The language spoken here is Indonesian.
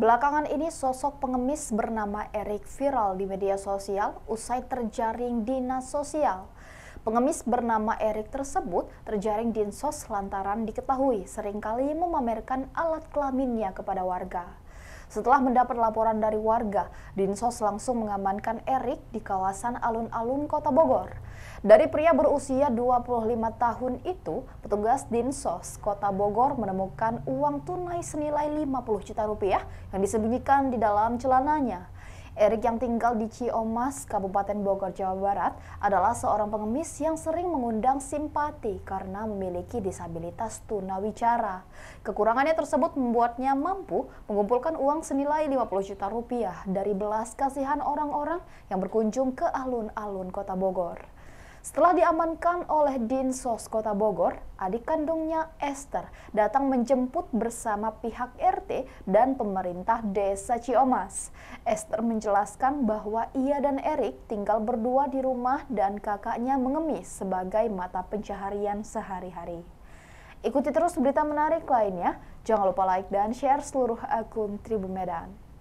Belakangan ini sosok pengemis bernama Erik viral di media sosial usai terjaring dinas sosial. Pengemis bernama Erik tersebut terjaring dinsos lantaran diketahui seringkali memamerkan alat kelaminnya kepada warga. Setelah mendapat laporan dari warga, Dinsos langsung mengamankan Erik di kawasan alun-alun Kota Bogor. Dari pria berusia 25 tahun itu, petugas Dinsos Kota Bogor menemukan uang tunai senilai 50 juta rupiah yang disembunyikan di dalam celananya. Erik yang tinggal di Ciomas, Kabupaten Bogor, Jawa Barat adalah seorang pengemis yang sering mengundang simpati karena memiliki disabilitas tunawicara. Kekurangannya tersebut membuatnya mampu mengumpulkan uang senilai 50 juta rupiah dari belas kasihan orang-orang yang berkunjung ke alun-alun kota Bogor. Setelah diamankan oleh Dinsos Kota Bogor, adik kandungnya Esther datang menjemput bersama pihak RT dan pemerintah desa Ciomas. Esther menjelaskan bahwa ia dan Erik tinggal berdua di rumah dan kakaknya mengemis sebagai mata pencaharian sehari-hari. Ikuti terus berita menarik lainnya. Jangan lupa like dan share seluruh akun Tribun Medan.